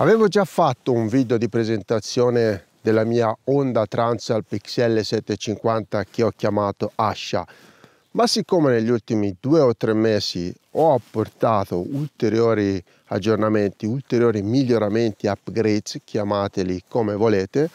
Avevo già fatto un video di presentazione della mia Honda Transalp XL750 che ho chiamato Asha, ma siccome negli ultimi due o tre mesi ho apportato ulteriori aggiornamenti, ulteriori miglioramenti, upgrades, chiamateli come volete,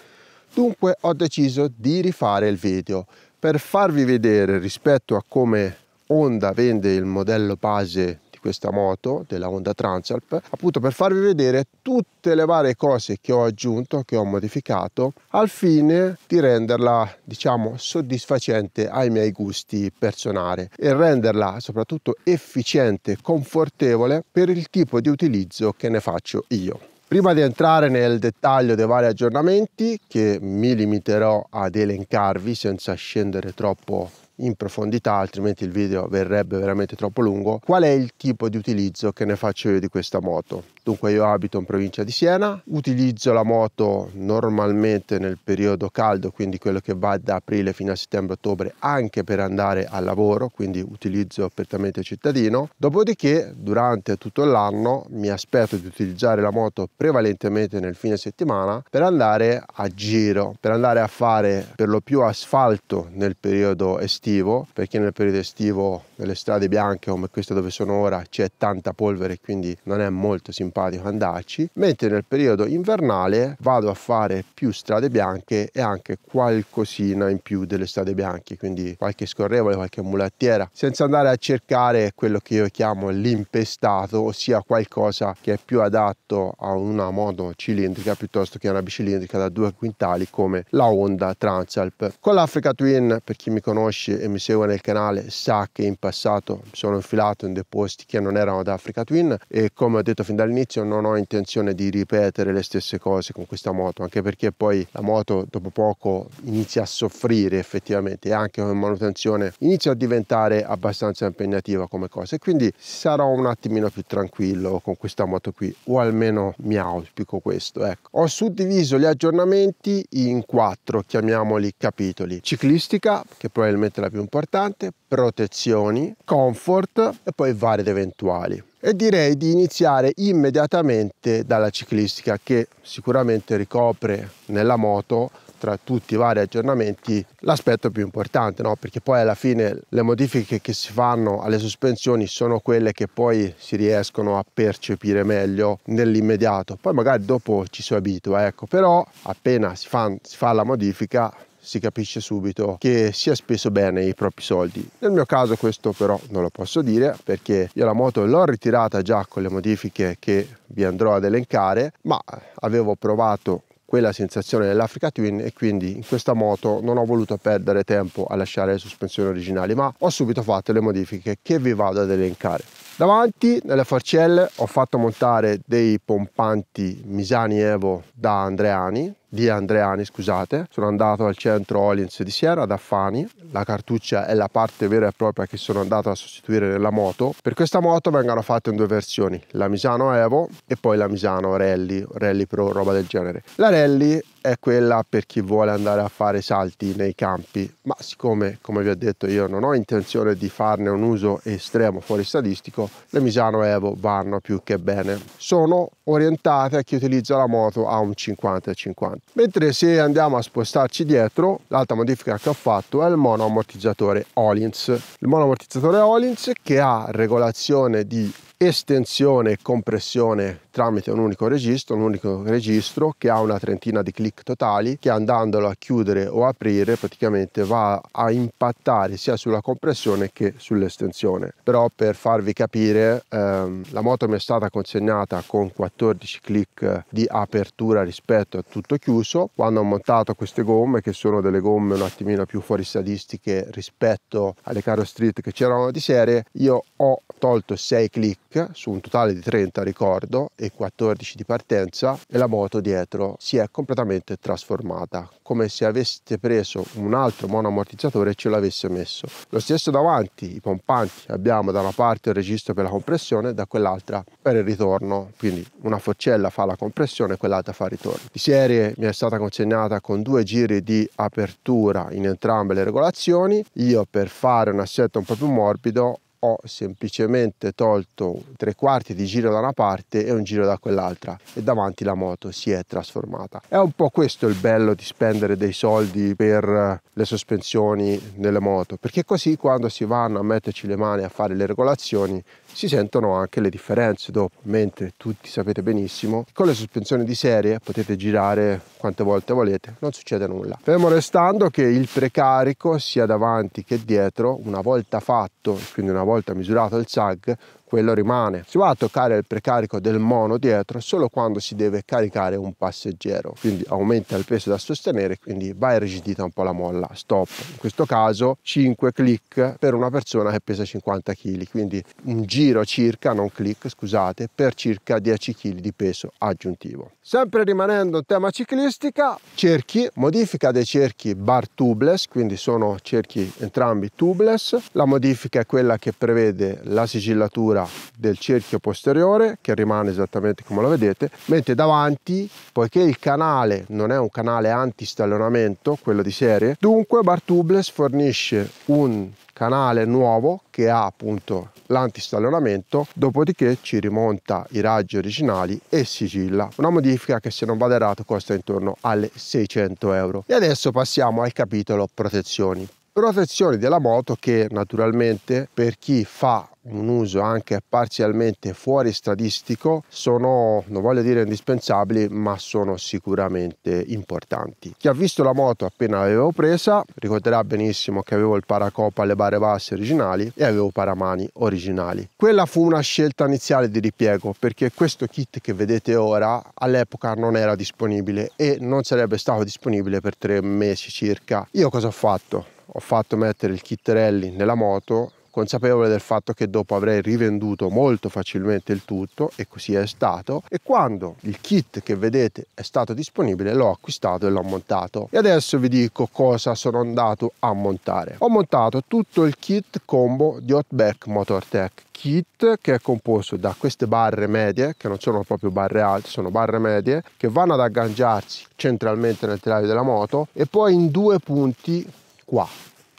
dunque ho deciso di rifare il video per farvi vedere rispetto a come Honda vende il modello base questa moto della Honda Transalp appunto per farvi vedere tutte le varie cose che ho aggiunto che ho modificato al fine di renderla diciamo soddisfacente ai miei gusti personali e renderla soprattutto efficiente confortevole per il tipo di utilizzo che ne faccio io Prima di entrare nel dettaglio dei vari aggiornamenti, che mi limiterò ad elencarvi senza scendere troppo in profondità, altrimenti il video verrebbe veramente troppo lungo, qual è il tipo di utilizzo che ne faccio io di questa moto. Dunque io abito in provincia di Siena, utilizzo la moto normalmente nel periodo caldo, quindi quello che va da aprile fino a settembre-ottobre, anche per andare al lavoro, quindi utilizzo apertamente il cittadino. Dopodiché durante tutto l'anno mi aspetto di utilizzare la moto prevalentemente nel fine settimana per andare a giro, per andare a fare per lo più asfalto nel periodo estivo, perché nel periodo estivo nelle strade bianche come questa dove sono ora c'è tanta polvere quindi non è molto simpatico andarci mentre nel periodo invernale vado a fare più strade bianche e anche qualcosina in più delle strade bianche quindi qualche scorrevole qualche mulattiera senza andare a cercare quello che io chiamo l'impestato ossia qualcosa che è più adatto a una moto cilindrica piuttosto che a una bicilindrica da due quintali come la Honda Transalp con l'Africa Twin per chi mi conosce e mi segue nel canale sa che in passato passato mi sono infilato in dei posti che non erano ad Africa Twin e come ho detto fin dall'inizio non ho intenzione di ripetere le stesse cose con questa moto anche perché poi la moto dopo poco inizia a soffrire effettivamente e anche con manutenzione inizia a diventare abbastanza impegnativa come cosa e quindi sarò un attimino più tranquillo con questa moto qui o almeno mi auspico questo ecco ho suddiviso gli aggiornamenti in quattro chiamiamoli capitoli ciclistica che probabilmente è la più importante protezione opzioni, comfort e poi varie ed eventuali. E direi di iniziare immediatamente dalla ciclistica che sicuramente ricopre nella moto tra tutti i vari aggiornamenti l'aspetto più importante no? perché poi alla fine le modifiche che si fanno alle sospensioni sono quelle che poi si riescono a percepire meglio nell'immediato poi magari dopo ci si abitua ecco però appena si fa, si fa la modifica si capisce subito che si è speso bene i propri soldi. Nel mio caso questo però non lo posso dire perché io la moto l'ho ritirata già con le modifiche che vi andrò ad elencare, ma avevo provato quella sensazione dell'Africa Twin e quindi in questa moto non ho voluto perdere tempo a lasciare le sospensioni originali ma ho subito fatto le modifiche che vi vado ad elencare. Davanti nelle forcelle ho fatto montare dei pompanti Misani Evo da Andreani di Andreani, scusate. Sono andato al centro Olins di Sierra, da Fani. La cartuccia è la parte vera e propria che sono andato a sostituire nella moto. Per questa moto vengono fatte in due versioni, la Misano Evo e poi la Misano Rally, Rally Pro, roba del genere. La Rally è quella per chi vuole andare a fare salti nei campi, ma siccome, come vi ho detto, io non ho intenzione di farne un uso estremo fuori statistico, le Misano Evo vanno più che bene. Sono orientate a chi utilizza la moto a un 50-50. Mentre se andiamo a spostarci dietro, l'altra modifica che ho fatto è il monoammortizzatore Olins. Il monoammortizzatore Olins che ha regolazione di estensione e compressione tramite un unico registro, un unico registro che ha una trentina di click totali che andandolo a chiudere o aprire praticamente va a impattare sia sulla compressione che sull'estensione. Però per farvi capire ehm, la moto mi è stata consegnata con 14 click di apertura rispetto a tutto chiuso. Quando ho montato queste gomme che sono delle gomme un attimino più fuori statistiche rispetto alle Caro Street che c'erano di serie, io ho tolto 6 click break su un totale di 30 ricordo e 14 di partenza e la moto dietro si è completamente trasformata come se aveste preso un altro monoammortizzatore e ce l'avesse messo. Lo stesso davanti, i pompanti, abbiamo da una parte il registro per la compressione da quell'altra per il ritorno, quindi una forcella fa la compressione e quell'altra fa il ritorno. Di serie mi è stata consegnata con due giri di apertura in entrambe le regolazioni, io per fare un assetto un po' più morbido ho semplicemente tolto tre quarti di giro da una parte e un giro da quell'altra e davanti la moto si è trasformata. È un po' questo il bello di spendere dei soldi per eh, le sospensioni nelle moto perché così quando si vanno a metterci le mani a fare le regolazioni si sentono anche le differenze dopo, mentre tutti sapete benissimo con le sospensioni di serie potete girare quante volte volete, non succede nulla. Fermo restando che il precarico sia davanti che dietro, una volta fatto, quindi una volta misurato il sag, quello rimane. Si va a toccare il precarico del mono dietro solo quando si deve caricare un passeggero, quindi aumenta il peso da sostenere, quindi va irrigidita un po' la molla, stop. In questo caso 5 click per una persona che pesa 50 kg, quindi un giro circa, non click scusate, per circa 10 kg di peso aggiuntivo. Sempre rimanendo in tema ciclistica, cerchi, modifica dei cerchi bar tubeless, quindi sono cerchi entrambi tubeless, la modifica è quella che prevede la sigillatura chiusura del cerchio posteriore che rimane esattamente come lo vedete mentre davanti poiché il canale non è un canale anti-stallonamento quello di serie dunque Bartubles fornisce un canale nuovo che ha appunto l'antistallonamento dopodiché ci rimonta i raggi originali e sigilla una modifica che se non vado errato costa intorno alle 600 euro e adesso passiamo al capitolo protezioni Rotazioni della moto che naturalmente per chi fa un uso anche parzialmente fuori stadistico sono, non voglio dire indispensabili, ma sono sicuramente importanti. Chi ha visto la moto appena l'avevo presa ricorderà benissimo che avevo il paracopo alle barre basse originali e avevo paramani originali. Quella fu una scelta iniziale di ripiego perché questo kit che vedete ora all'epoca non era disponibile e non sarebbe stato disponibile per tre mesi circa. Io cosa ho fatto? ho fatto mettere il chitterelli nella moto consapevole del fatto che dopo avrei rivenduto molto facilmente il tutto e così è stato e quando il kit che vedete è stato disponibile l'ho acquistato e l'ho montato e adesso vi dico cosa sono andato a montare ho montato tutto il kit combo di Hotback Motortech kit che è composto da queste barre medie che non sono proprio barre alte sono barre medie che vanno ad agganciarsi centralmente nel telaio della moto e poi in due punti qua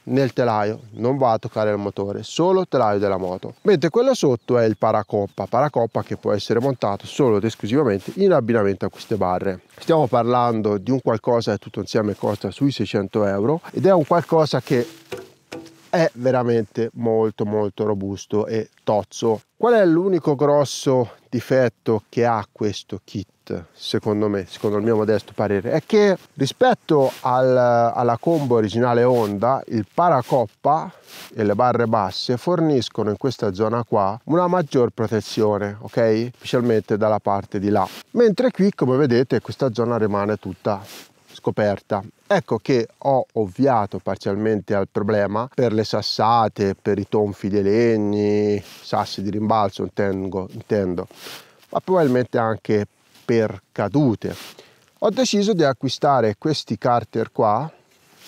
nel telaio non va a toccare il motore solo il telaio della moto mentre quello sotto è il paracoppa paracoppa che può essere montato solo ed esclusivamente in abbinamento a queste barre stiamo parlando di un qualcosa che tutto insieme costa sui 600 euro ed è un qualcosa che è veramente molto molto robusto e tozzo. Qual è l'unico grosso difetto che ha questo kit, secondo me, secondo il mio modesto parere? È che rispetto al, alla combo originale Honda, il paracoppa e le barre basse forniscono in questa zona qua una maggior protezione, ok? Specialmente dalla parte di là. Mentre qui, come vedete, questa zona rimane tutta scoperta. Ecco che ho ovviato parzialmente al problema per le sassate, per i tonfi dei legni, sassi di rimbalzo intendo, intendo ma probabilmente anche per cadute. Ho deciso di acquistare questi carter qua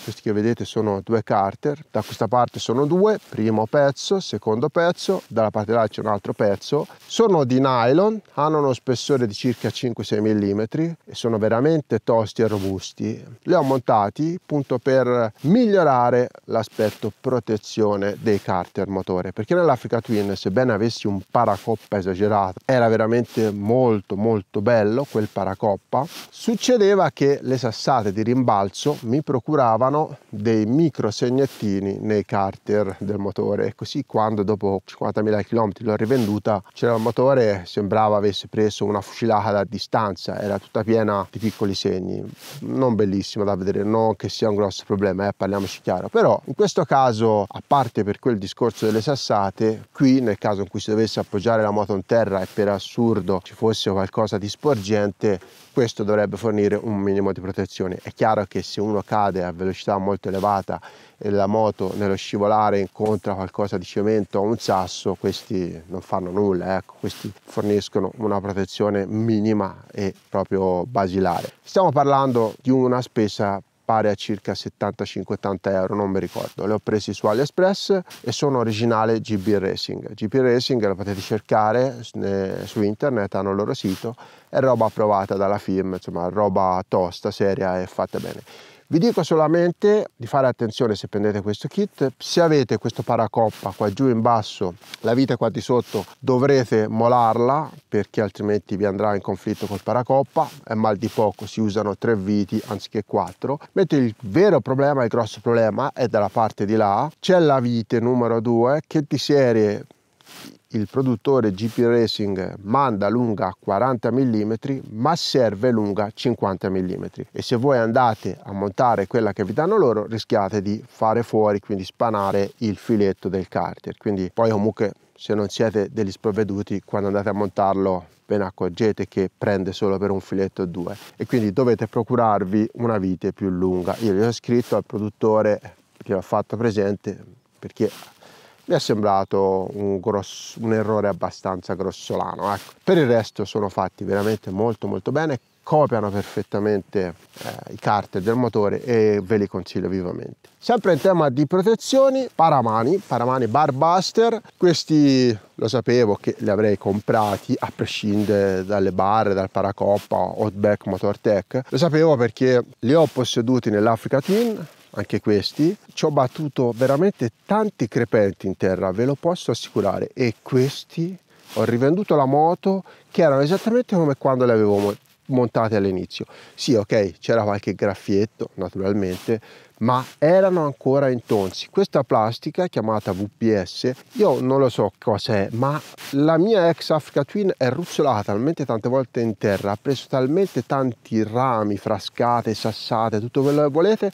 questi che vedete sono due carter, da questa parte sono due, primo pezzo, secondo pezzo, dalla parte là c'è un altro pezzo, sono di nylon, hanno uno spessore di circa 5-6 mm e sono veramente tosti e robusti. Li ho montati appunto per migliorare l'aspetto protezione dei carter motore, perché nell'Africa Twin sebbene avessi un paracoppa esagerato, era veramente molto molto bello quel paracoppa, succedeva che le sassate di rimbalzo mi procuravano sono dei micro segnettini nei carter del motore e così quando dopo 50.000 km l'ho rivenduta c'era cioè il motore sembrava avesse preso una fucilata da distanza era tutta piena di piccoli segni non bellissimo da vedere non che sia un grosso problema eh, parliamoci chiaro però in questo caso a parte per quel discorso delle sassate qui nel caso in cui si dovesse appoggiare la moto in terra e per assurdo ci fosse qualcosa di sporgente questo dovrebbe fornire un minimo di protezione è chiaro che se uno cade a velocità velocità molto elevata e la moto nello scivolare incontra qualcosa di cemento o un sasso, questi non fanno nulla, ecco, questi forniscono una protezione minima e proprio basilare. Stiamo parlando di una spesa pari a circa 75-80 euro, non mi ricordo. Le ho presi su AliExpress e sono originale GB Racing. GB Racing la potete cercare eh, su internet, hanno il loro sito, è roba approvata dalla FIM, insomma roba tosta, seria e fatta bene. Vi dico solamente di fare attenzione se prendete questo kit, se avete questo paracoppa qua giù in basso, la vite qua di sotto dovrete molarla perché altrimenti vi andrà in conflitto col paracoppa, è mal di poco, si usano tre viti anziché quattro, mentre il vero problema, il grosso problema è dalla parte di là, c'è la vite numero 2 che di serie il produttore GP Racing manda lunga 40 mm ma serve lunga 50 mm e se voi andate a montare quella che vi danno loro rischiate di fare fuori quindi spanare il filetto del carter quindi poi comunque se non siete degli sprovveduti quando andate a montarlo ve ne accorgete che prende solo per un filetto o due e quindi dovete procurarvi una vite più lunga io gli ho scritto al produttore che l'ho fatto presente perché mi è sembrato un, grosso, un errore abbastanza grossolano. Ecco. Per il resto sono fatti veramente molto molto bene, copiano perfettamente eh, i carter del motore e ve li consiglio vivamente. Sempre in tema di protezioni, paramani, paramani Barbuster, questi lo sapevo che li avrei comprati a prescindere dalle barre, dal paracoppa, o back Motor Tech, lo sapevo perché li ho posseduti nell'Africa Twin, anche questi. Ci ho battuto veramente tanti crepenti in terra, ve lo posso assicurare, e questi ho rivenduto la moto che erano esattamente come quando le avevo montate all'inizio. Sì, ok, c'era qualche graffietto naturalmente, ma erano ancora intonsi. Questa plastica chiamata VPS, io non lo so cos'è, ma la mia ex Africa Twin è ruzzolata talmente tante volte in terra, ha preso talmente tanti rami, frascate, sassate, tutto quello che volete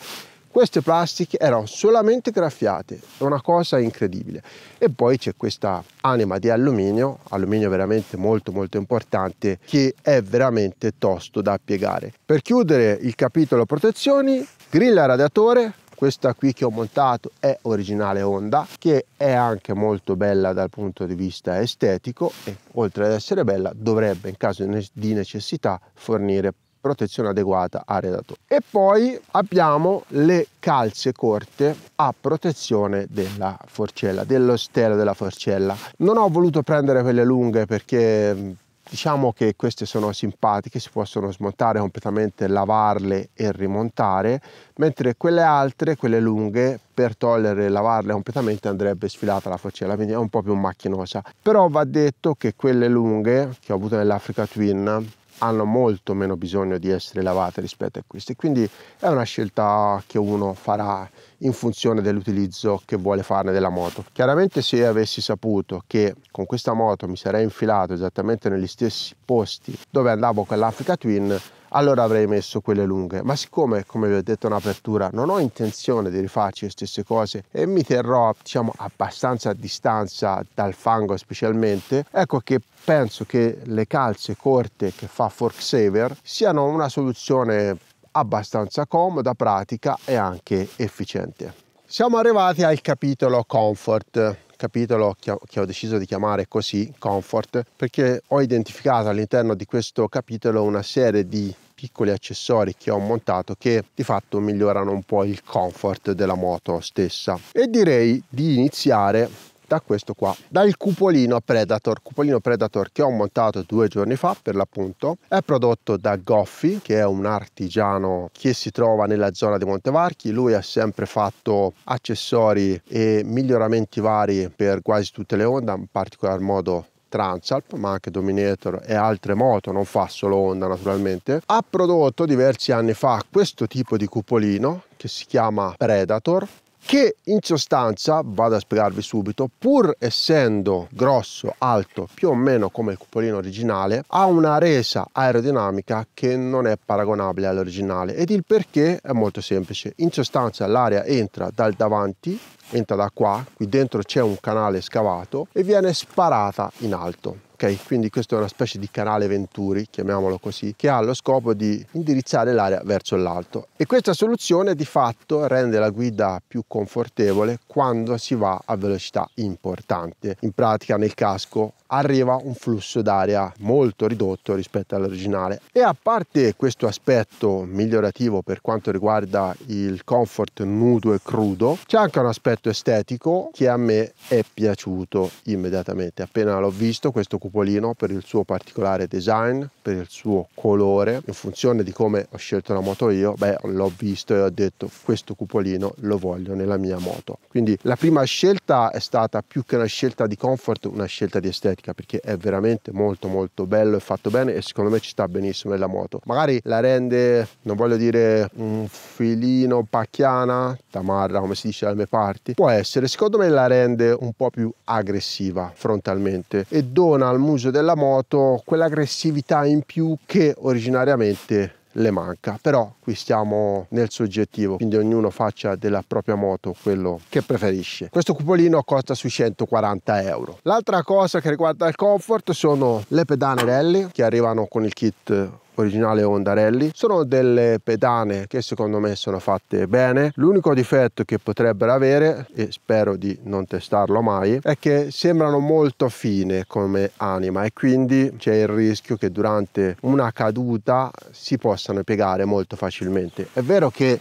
queste plastiche erano solamente graffiate, è una cosa incredibile. E poi c'è questa anima di alluminio, alluminio veramente molto molto importante, che è veramente tosto da piegare. Per chiudere il capitolo protezioni, grilla radiatore, questa qui che ho montato è originale Honda che è anche molto bella dal punto di vista estetico e oltre ad essere bella dovrebbe in caso di necessità fornire protezione adeguata a redato. E poi abbiamo le calze corte a protezione della forcella, dello stelo della forcella. Non ho voluto prendere quelle lunghe perché diciamo che queste sono simpatiche, si possono smontare completamente, lavarle e rimontare, mentre quelle altre, quelle lunghe, per togliere e lavarle completamente andrebbe sfilata la forcella, quindi è un po' più macchinosa. Però va detto che quelle lunghe che ho avuto nell'Africa Twin hanno molto meno bisogno di essere lavate rispetto a queste. Quindi è una scelta che uno farà in funzione dell'utilizzo che vuole farne della moto. Chiaramente se avessi saputo che con questa moto mi sarei infilato esattamente negli stessi posti dove andavo con l'Africa Twin, allora avrei messo quelle lunghe. Ma siccome, come vi ho detto in apertura, non ho intenzione di rifarci le stesse cose e mi terrò, diciamo, abbastanza a distanza dal fango specialmente, ecco che penso che le calze corte che fa Forksaver siano una soluzione abbastanza comoda, pratica e anche efficiente. Siamo arrivati al capitolo comfort, capitolo che ho deciso di chiamare così comfort perché ho identificato all'interno di questo capitolo una serie di piccoli accessori che ho montato che di fatto migliorano un po' il comfort della moto stessa e direi di iniziare sta questo qua, dal cupolino Predator, cupolino Predator che ho montato due giorni fa per l'appunto, è prodotto da Goffi che è un artigiano che si trova nella zona di Montevarchi, lui ha sempre fatto accessori e miglioramenti vari per quasi tutte le onde in particolar modo Transalp, ma anche Dominator e altre moto, non fa solo Honda naturalmente, ha prodotto diversi anni fa questo tipo di cupolino che si chiama Predator che in sostanza, vado a spiegarvi subito, pur essendo grosso, alto, più o meno come il cupolino originale, ha una resa aerodinamica che non è paragonabile all'originale ed il perché è molto semplice. In sostanza l'aria entra dal davanti, entra da qua, qui dentro c'è un canale scavato e viene sparata in alto quindi questo è una specie di canale Venturi, chiamiamolo così, che ha lo scopo di indirizzare l'aria verso l'alto e questa soluzione di fatto rende la guida più confortevole quando si va a velocità importante. In pratica nel casco arriva un flusso d'aria molto ridotto rispetto all'originale e a parte questo aspetto migliorativo per quanto riguarda il comfort nudo e crudo c'è anche un aspetto estetico che a me è piaciuto immediatamente appena l'ho visto questo cupolino per il suo particolare design per il suo colore in funzione di come ho scelto la moto io beh l'ho visto e ho detto questo cupolino lo voglio nella mia moto quindi la prima scelta è stata più che una scelta di comfort una scelta di estetica pratica perché è veramente molto molto bello e fatto bene e secondo me ci sta benissimo nella moto magari la rende non voglio dire un filino pacchiana tamarra come si dice dalle mie parti può essere secondo me la rende un po' più aggressiva frontalmente e dona al muso della moto quell'aggressività in più che originariamente le manca però qui stiamo nel soggettivo quindi ognuno faccia della propria moto quello che preferisce questo cupolino costa sui 140 euro l'altra cosa che riguarda il comfort sono le pedane rally che arrivano con il kit originale Ondarelli. Sono delle pedane che secondo me sono fatte bene. L'unico difetto che potrebbero avere, e spero di non testarlo mai, è che sembrano molto fine come anima e quindi c'è il rischio che durante una caduta si possano piegare molto facilmente. È vero che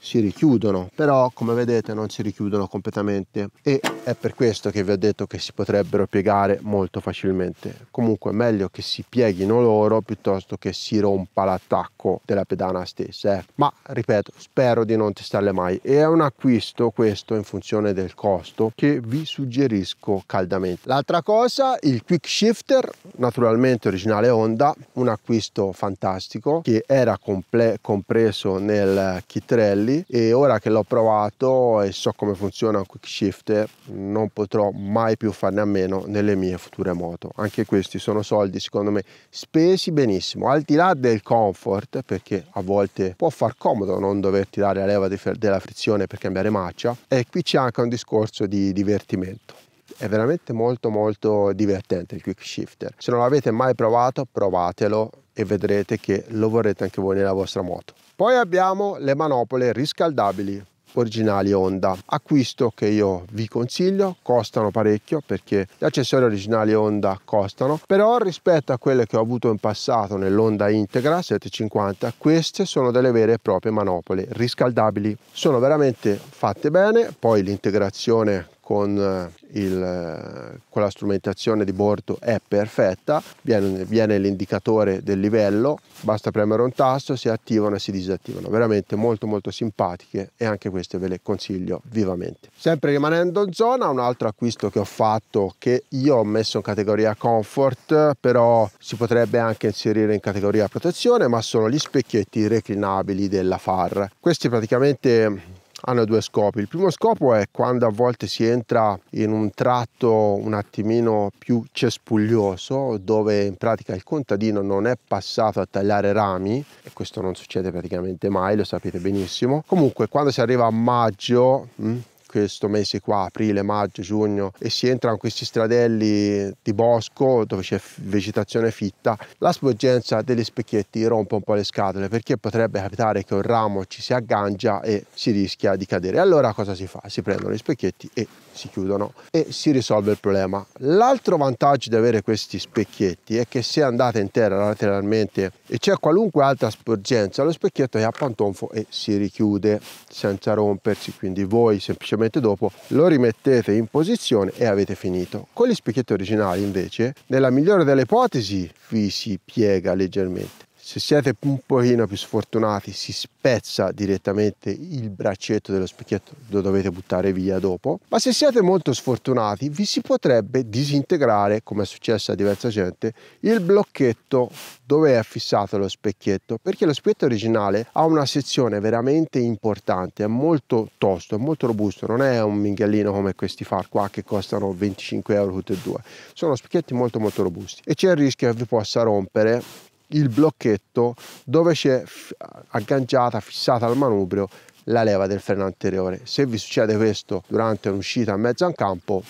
si richiudono però come vedete non si richiudono completamente e è per questo che vi ho detto che si potrebbero piegare molto facilmente comunque è meglio che si pieghino loro piuttosto che si rompa l'attacco della pedana stessa eh. ma ripeto spero di non testarle mai e è un acquisto questo in funzione del costo che vi suggerisco caldamente l'altra cosa il quick shifter naturalmente originale Honda un acquisto fantastico che era compreso nel Chitrelli livelli e ora che l'ho provato e so come funziona un quick shift non potrò mai più farne a meno nelle mie future moto anche questi sono soldi secondo me spesi benissimo al di là del comfort perché a volte può far comodo non dover tirare la leva della frizione per cambiare marcia e qui c'è anche un discorso di divertimento è veramente molto molto divertente il quick shifter se non l'avete mai provato provatelo e vedrete che lo vorrete anche voi nella vostra moto. Poi abbiamo le manopole riscaldabili originali Honda. Acquisto che io vi consiglio, costano parecchio perché gli accessori originali Honda costano, però rispetto a quelle che ho avuto in passato nell'Honda Integra 750, queste sono delle vere e proprie manopole riscaldabili. Sono veramente fatte bene, poi l'integrazione con, eh, il, eh, con la strumentazione di bordo è perfetta, viene, viene l'indicatore del livello, basta premere un tasto, si attivano e si disattivano, veramente molto molto simpatiche e anche queste ve le consiglio vivamente. Sempre rimanendo in zona, un altro acquisto che ho fatto che io ho messo in categoria comfort, però si potrebbe anche inserire in categoria protezione, ma sono gli specchietti reclinabili della FAR. Questi praticamente hanno due scopi. Il primo scopo è quando a volte si entra in un tratto un attimino più cespuglioso, dove in pratica il contadino non è passato a tagliare rami, e questo non succede praticamente mai, lo sapete benissimo. Comunque, quando si arriva a maggio, hm, questo mese qua, aprile, maggio, giugno, e si entra in questi stradelli di bosco dove c'è vegetazione fitta, la sporgenza degli specchietti rompe un po' le scatole perché potrebbe capitare che un ramo ci si aggancia e si rischia di cadere. Allora cosa si fa? Si prendono gli specchietti e si chiudono e si risolve il problema. L'altro vantaggio di avere questi specchietti è che se andate in terra lateralmente e c'è qualunque altra sporgenza, lo specchietto è a pantonfo e si richiude senza rompersi, quindi voi semplicemente immediatamente dopo lo rimettete in posizione e avete finito. Con gli specchietti originali invece, nella migliore delle ipotesi, vi si piega leggermente. Se siete un pochino più sfortunati si spezza direttamente il braccetto dello specchietto, lo dovete buttare via dopo, ma se siete molto sfortunati vi si potrebbe disintegrare, come è successo a diversa gente, il blocchetto dove è fissato lo specchietto, perché lo specchietto originale ha una sezione veramente importante, è molto tosto, è molto robusto, non è un minghellino come questi far qua che costano 25 euro tutti e due, sono specchietti molto molto robusti e c'è il rischio che vi possa rompere il blocchetto dove c'è agganciata, fissata al manubrio la leva del freno anteriore. Se vi succede questo durante un'uscita a mezzo campo,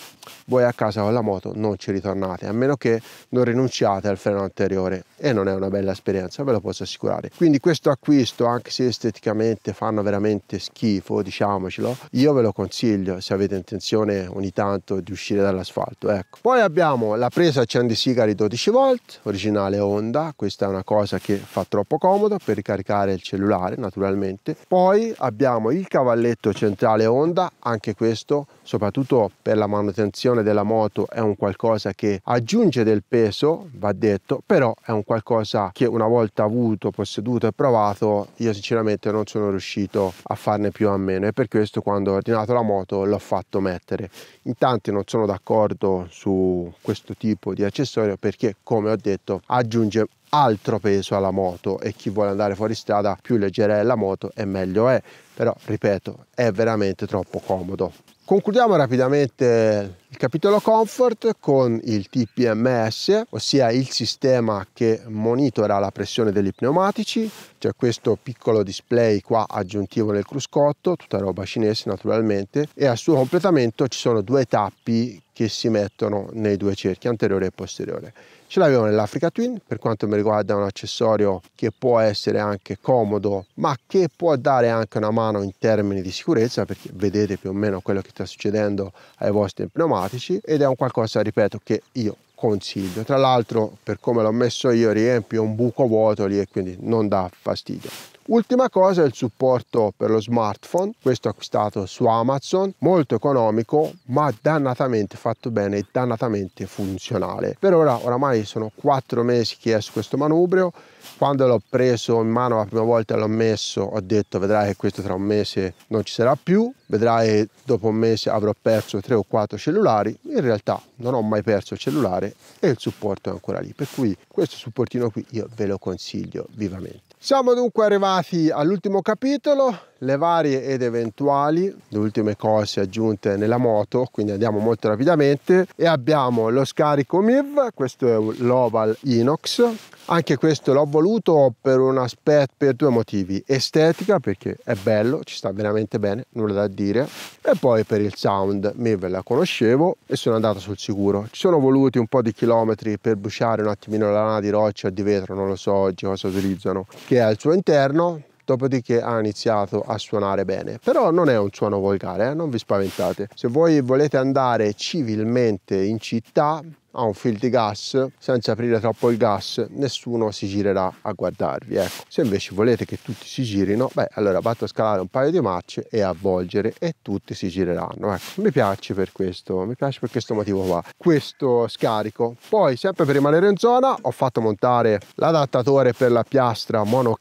voi a casa con la moto non ci ritornate, a meno che non rinunciate al freno anteriore e non è una bella esperienza, ve lo posso assicurare. Quindi questo acquisto, anche se esteticamente fanno veramente schifo, diciamocelo, io ve lo consiglio se avete intenzione ogni tanto di uscire dall'asfalto. Ecco. Poi abbiamo la presa sigari 12 volt, originale Honda, questa è una cosa che fa troppo comodo per ricaricare il cellulare naturalmente. Poi abbiamo abbiamo il cavalletto centrale Honda, anche questo soprattutto per la manutenzione della moto è un qualcosa che aggiunge del peso, va detto, però è un qualcosa che una volta avuto, posseduto e provato io sinceramente non sono riuscito a farne più a meno e per questo quando ho ordinato la moto l'ho fatto mettere. In tanti non sono d'accordo su questo tipo di accessorio perché come ho detto aggiunge altro peso alla moto e chi vuole andare fuori strada più leggera è la moto e meglio è però ripeto è veramente troppo comodo concludiamo rapidamente il capitolo comfort con il TPMS ossia il sistema che monitora la pressione degli pneumatici c'è questo piccolo display qua aggiuntivo nel cruscotto tutta roba cinese naturalmente e al suo completamento ci sono due tappi che si mettono nei due cerchi anteriore e posteriore Ce l'avevo nell'Africa Twin, per quanto mi riguarda è un accessorio che può essere anche comodo, ma che può dare anche una mano in termini di sicurezza, perché vedete più o meno quello che sta succedendo ai vostri pneumatici ed è un qualcosa, ripeto, che io consiglio. Tra l'altro, per come l'ho messo io, riempio un buco vuoto lì e quindi non dà fastidio. Ultima cosa è il supporto per lo smartphone, questo acquistato su Amazon, molto economico ma dannatamente fatto bene e dannatamente funzionale. Per ora oramai sono 4 mesi che è su questo manubrio, quando l'ho preso in mano la prima volta e l'ho messo ho detto vedrai che questo tra un mese non ci sarà più, vedrai che dopo un mese avrò perso 3 o 4 cellulari, in realtà non ho mai perso il cellulare e il supporto è ancora lì, per cui questo supportino qui io ve lo consiglio vivamente. Siamo dunque arrivati all'ultimo capitolo, le varie ed eventuali, le ultime cose aggiunte nella moto, quindi andiamo molto rapidamente e abbiamo lo scarico MIV, questo è l'Oval Inox, anche questo l'ho voluto per, un aspetto, per due motivi, estetica perché è bello, ci sta veramente bene, nulla da dire, e poi per il sound, MIV la conoscevo e sono andato sul sicuro, ci sono voluti un po' di chilometri per bruciare un attimino la lana di roccia o di vetro, non lo so oggi cosa utilizzano, che è al suo interno dopodiché ha iniziato a suonare bene. Però non è un suono volgare, eh? non vi spaventate. Se voi volete andare civilmente in città, a un fil di gas senza aprire troppo il gas nessuno si girerà a guardarvi ecco se invece volete che tutti si girino beh allora vado a scalare un paio di marce e avvolgere e tutti si gireranno ecco mi piace per questo mi piace per questo motivo qua questo scarico poi sempre per rimanere in zona ho fatto montare l'adattatore per la piastra mono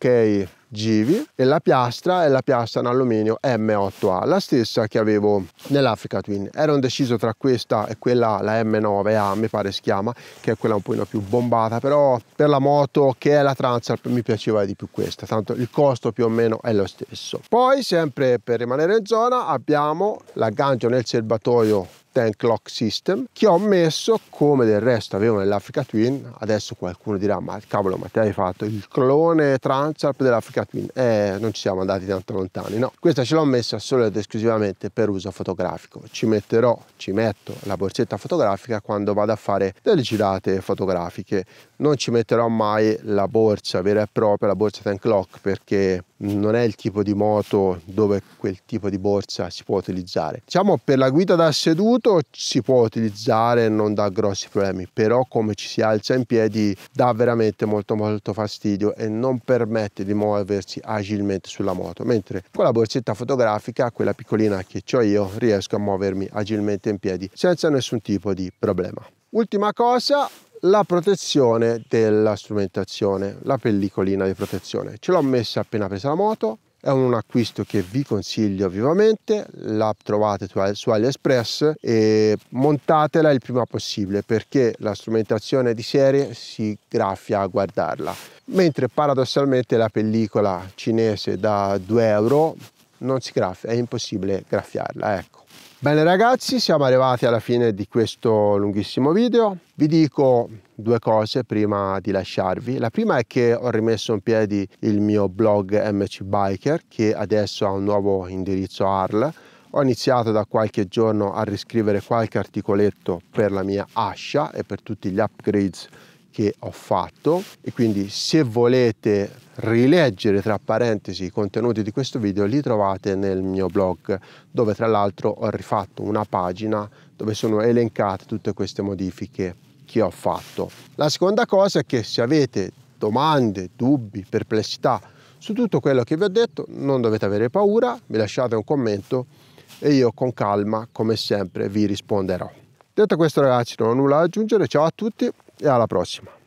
Givi e la piastra è la piastra in alluminio M8A, la stessa che avevo nell'Africa Twin. Ero indeciso tra questa e quella, la M9A mi pare si chiama, che è quella un po' più bombata, però per la moto che è la Transat mi piaceva di più questa, tanto il costo più o meno è lo stesso. Poi sempre per rimanere in zona abbiamo l'aggancio nel serbatoio Tank Clock System che ho messo come del resto avevo nell'Africa Twin adesso qualcuno dirà ma cavolo ma te hai fatto il clone Transalp dell'Africa Twin eh non ci siamo andati tanto lontani no questa ce l'ho messa solo ed esclusivamente per uso fotografico ci metterò ci metto la borsetta fotografica quando vado a fare delle girate fotografiche non ci metterò mai la borsa vera e propria la borsa Tank Clock perché non è il tipo di moto dove quel tipo di borsa si può utilizzare. Diciamo per la guida da seduto si può utilizzare, e non dà grossi problemi, però come ci si alza in piedi dà veramente molto molto fastidio e non permette di muoversi agilmente sulla moto, mentre con la borsetta fotografica, quella piccolina che ho io, riesco a muovermi agilmente in piedi senza nessun tipo di problema. Ultima cosa, la protezione della strumentazione, la pellicolina di protezione. Ce l'ho messa appena presa la moto, è un acquisto che vi consiglio vivamente, la trovate su AliExpress e montatela il prima possibile perché la strumentazione di serie si graffia a guardarla. Mentre paradossalmente la pellicola cinese da 2 euro non si graffia, è impossibile graffiarla, ecco. Bene ragazzi, siamo arrivati alla fine di questo lunghissimo video. Vi dico due cose prima di lasciarvi. La prima è che ho rimesso in piedi il mio blog MC Biker che adesso ha un nuovo indirizzo ARL. Ho iniziato da qualche giorno a riscrivere qualche articoletto per la mia ascia e per tutti gli upgrades che ho fatto e quindi se volete rileggere tra parentesi i contenuti di questo video li trovate nel mio blog dove tra l'altro ho rifatto una pagina dove sono elencate tutte queste modifiche che ho fatto. La seconda cosa è che se avete domande, dubbi, perplessità su tutto quello che vi ho detto non dovete avere paura, mi lasciate un commento e io con calma come sempre vi risponderò. Detto questo ragazzi non ho nulla da aggiungere, ciao a tutti e alla prossima.